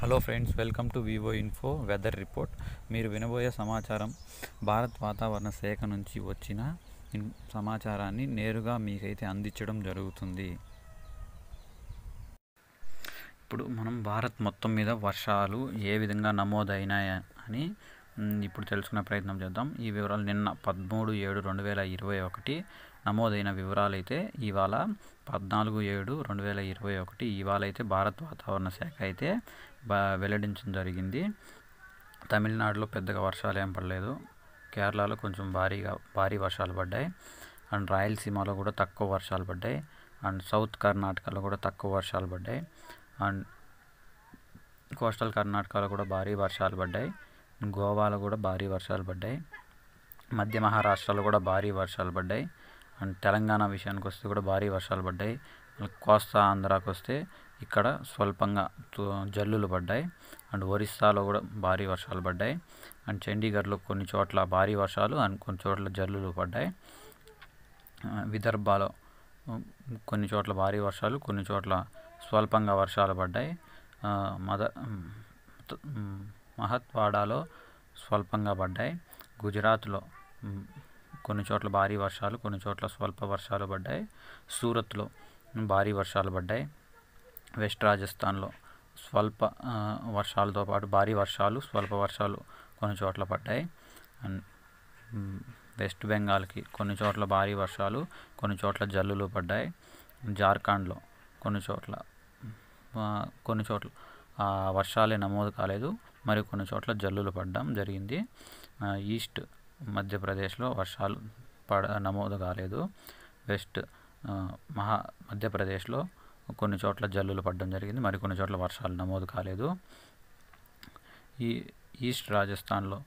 hello friends welcome to Vivo info weather report మీరు వినబోయే సమాచారం భారత్ వాతావరణ శాఖ నుంచి వచ్చిన సమాచారాన్ని నేరుగా మీకైతే అందించడం జరుగుతుంది ఇప్పుడు మనం భారత్ మొత్తం మీద వర్షాలు ఏ విధంగా నమోదైనాయని ఇప్పుడు తెలుసుకునే ప్రయత్నం చేద్దాం ఈ వివరాలు నిన్న పదమూడు ఏడు రెండు వేల ఇరవై ఒకటి నమోదైన వివరాలు అయితే ఇవాళ పద్నాలుగు ఏడు రెండు వేల ఇరవై ఒకటి ఇవాళ అయితే భారత్ వాతావరణ శాఖ అయితే వెల్లడించడం జరిగింది తమిళనాడులో పెద్దగా వర్షాలు ఏం పడలేదు కేరళలో కొంచెం భారీగా భారీ వర్షాలు పడ్డాయి అండ్ రాయలసీమలో కూడా తక్కువ వర్షాలు పడ్డాయి అండ్ సౌత్ కర్ణాటకలో కూడా తక్కువ వర్షాలు పడ్డాయి అండ్ కోస్టల్ కర్ణాటకలో కూడా భారీ వర్షాలు పడ్డాయి గోవాలో కూడా భారీ వర్షాలు పడ్డాయి మధ్య మహారాష్ట్రలో కూడా భారీ వర్షాలు పడ్డాయి అండ్ తెలంగాణ విషయానికి వస్తే కూడా భారీ వర్షాలు పడ్డాయి కోస్తా ఆంధ్రాకి వస్తే ఇక్కడ స్వల్పంగా జల్లులు పడ్డాయి అండ్ ఒరిస్సాలో కూడా భారీ వర్షాలు పడ్డాయి అండ్ చండీగఢ్లో కొన్ని చోట్ల భారీ వర్షాలు అండ్ కొన్ని చోట్ల జల్లులు పడ్డాయి విదర్భాలో కొన్ని చోట్ల భారీ వర్షాలు కొన్ని చోట్ల స్వల్పంగా వర్షాలు పడ్డాయి మద మహత్వాడాలో స్వల్పంగా పడ్డాయి గుజరాత్లో కొన్ని చోట్ల భారీ వర్షాలు కొన్ని చోట్ల స్వల్ప వర్షాలు పడ్డాయి సూరత్లో భారీ వర్షాలు పడ్డాయి వెస్ట్ రాజస్థాన్లో స్వల్ప వర్షాలతో పాటు భారీ వర్షాలు స్వల్ప వర్షాలు కొన్ని చోట్ల పడ్డాయి అండ్ వెస్ట్ బెంగాల్కి కొన్ని చోట్ల భారీ వర్షాలు కొన్ని చోట్ల జల్లులు పడ్డాయి జార్ఖండ్లో కొన్ని చోట్ల కొన్ని చోట్ల వర్షాలే నమోదు కాలేదు మరి కొన్ని చోట్ల జల్లులు పడడం జరిగింది ఈస్ట్ మధ్యప్రదేశ్లో వర్షాలు పడ నమోదు కాలేదు వెస్ట్ మహా మధ్యప్రదేశ్లో కొన్ని చోట్ల జల్లులు పడడం జరిగింది మరికొన్ని చోట్ల వర్షాలు నమోదు కాలేదు ఈ ఈస్ట్ రాజస్థాన్లో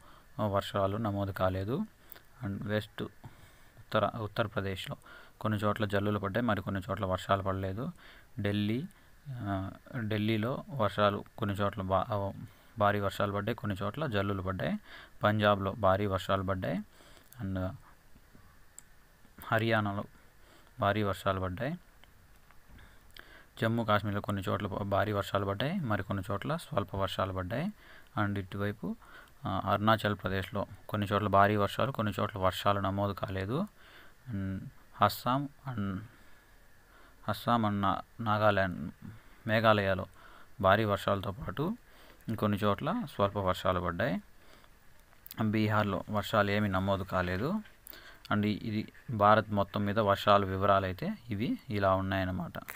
వర్షాలు నమోదు కాలేదు అండ్ వెస్ట్ ఉత్తర ఉత్తరప్రదేశ్లో కొన్ని చోట్ల జల్లులు పడ్డాయి మరికొన్ని చోట్ల వర్షాలు పడలేదు ఢిల్లీ ఢిల్లీలో వర్షాలు కొన్ని చోట్ల బా భారీ వర్షాలు పడ్డాయి కొన్ని చోట్ల జల్లులు పడ్డాయి పంజాబ్లో భారీ వర్షాలు పడ్డాయి అండ్ హర్యానాలో భారీ వర్షాలు పడ్డాయి జమ్మూ కాశ్మీర్లో కొన్ని చోట్ల భారీ వర్షాలు పడ్డాయి మరికొన్ని చోట్ల స్వల్ప వర్షాలు పడ్డాయి అండ్ ఇటువైపు అరుణాచల్ ప్రదేశ్లో కొన్ని చోట్ల భారీ వర్షాలు కొన్ని చోట్ల వర్షాలు నమోదు కాలేదు and Assam and Assam and Nagaland మేఘాలయాలో భారీ వర్షాలతో పాటు కొన్ని చోట్ల స్వల్ప వర్షాలు పడ్డాయి బీహార్లో వర్షాలు ఏమీ నమోదు కాలేదు అండ్ ఇది భారత్ మొత్తం మీద వర్షాల వివరాలు అయితే ఇవి ఇలా ఉన్నాయన్నమాట